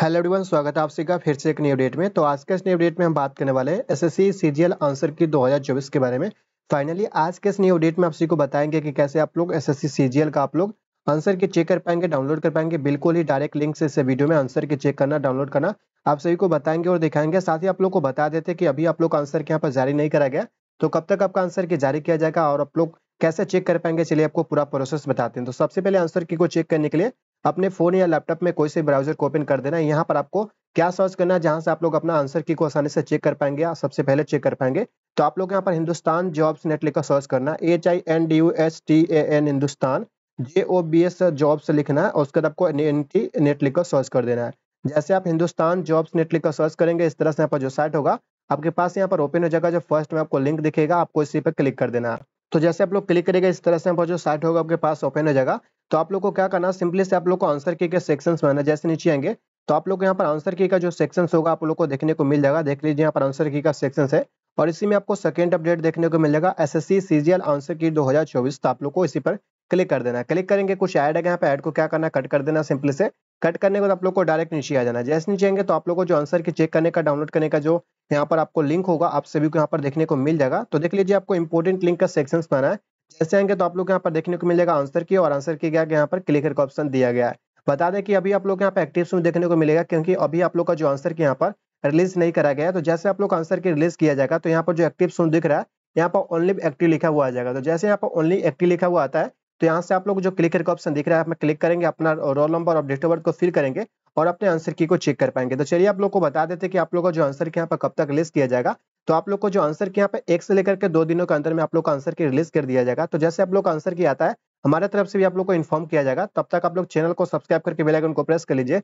hello everyone स्वागत है आप सभी का फिर से एक न्यू अपडेट में तो आज के इस न्यू अपडेट में हम बात करने वाले हैं एसएससी सीजीएल आंसर की 2024 के बारे में फाइनली आज के इस न्यू अपडेट में आप सभी को बताएंगे कि कैसे आप लोग एसएससी सीजीएल का आप लोग आंसर की चेक कर पाएंगे डाउनलोड कर पाएंगे बिल्कुल ही डायरेक्ट लिंक से इस वीडियो में आंसर के चेक करना डाउनलोड करना आप सभी को बताएंगे और दिखाएंगे साथ ही आप लोग को बता देते कि अभी आप लोग आंसर के यहाँ पर जारी नहीं करा गया तो कब तक आपका आंसर के जारी किया जाएगा और आप लोग कैसे चेक कर पाएंगे चलिए आपको पूरा प्रोसेस बताते हैं तो सबसे पहले आंसर की को चेक करने के लिए अपने फोन या लैपटॉप में कोई से ब्राउजर को ओपन कर देना है यहाँ पर आपको क्या सर्च करना है जहां से आप लोग अपना आंसर की को आसानी से चेक कर पाएंगे या सबसे पहले चेक कर पाएंगे तो आप लोग यहाँ पर हिंदुस्तान जॉब्स नेट लिखकर सर्च करना H I N D U S T A N Hindustan J O B S jobs लिखना है उसके बाद आपको एन टी नेट लिखकर सर्च कर देना है जैसे आप हिंदुस्तान जॉब्स नेट लिखकर सर्च करेंगे इस तरह से यहाँ पर जो साइट होगा आपके पास यहाँ पर ओपन हो जाएगा जो फर्स्ट में आपको लिंक दिखेगा आपको इसी पर क्लिक कर देना है तो जैसे आप लोग क्लिक करेगा इस तरह से यहाँ पर जो साइट होगा आपके पास ओपन हो जाएगा तो आप लोग को क्या करना सिंपली से आप लोग को आंसर की के सेक्शन बनाना जैसे नीचे आएंगे तो आप लोग यहाँ पर आंसर की का जो सेक्शन होगा आप लोग को देखने को मिल जाएगा देख लीजिए यहाँ पर आंसर की का सेक्शन है और इसी में आपको सेकेंड अपडेट देखने को मिल जाएगा S S C C G L answer की दो हजार चौबीस तो आप लोग को इसी पर क्लिक कर देना क्लिक करेंगे कुछ ऐड है यहाँ पे ऐड को क्या करना कट कर देना सिंपली से कट करने के बाद आप लोग को डायरेक्ट नीचे आ जाना जैसे नीचे आएंगे तो आप लोग को जो आंसर की चेक करने का डाउनलोड करने का जो यहाँ पर आपको लिंक होगा आप सभी को यहाँ पर देखने को मिल जाएगा तो देख लीजिए आपको इंपोर्टेंट लिंक का सेक्शन बनाना है जैसे आएंगे तो आप लोग यहाँ पर देखने को मिलेगा आंसर की और आंसर की गया यहाँ पर क्लिक का ऑप्शन दिया गया है बता दें कि अभी आप लोग यहाँ पर एक्टिव में देखने को मिलेगा क्योंकि अभी आप लोग का जो आंसर की यहाँ पर रिलीज नहीं करा गया तो जैसे आप लोग आंसर की रिलीज किया जाएगा तो यहाँ पर जो एक्टिव सुन दिख रहा है यहाँ पर ओनली एक्टिव लिखा हुआ आ जाएगा तो जैसे यहाँ पर ओनली एक्टिव लिखा हुआ आता है तो यहाँ से आप लोग जो क्लिकर का ऑप्शन दिख रहा है आप क्लिक करेंगे अपना रोल नंबर और डेट ऑफ बर्थ को फिल करेंगे और अपने आंसर की को चेक कर पाएंगे तो चलिए आप लोग को बता देते कि आप लोग का जो आंसर यहाँ पर कब तक रिलीज किया जाएगा तो आप लोग को जो आंसर के यहाँ पे एक से लेकर के दो दिनों के अंदर में आप लोग का आंसर की रिलीज कर दिया जाएगा तो जैसे आप लोग का आंसर किया आता है हमारे तरफ से भी आप लोग को इन्फॉर्म किया जाएगा तब तक आप लोग चैनल को सब्सक्राइब करके बेलाइकन को प्रेस कर लीजिए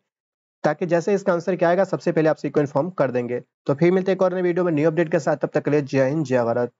ताकि जैसे इसका आंसर क्या आएगा सबसे पहले आप सीको इन्फॉर्म कर देंगे तो फिर मिलते एक और नए वीडियो में न्यू अपडेट के साथ तब तक के लिए जय हिंद जय भारत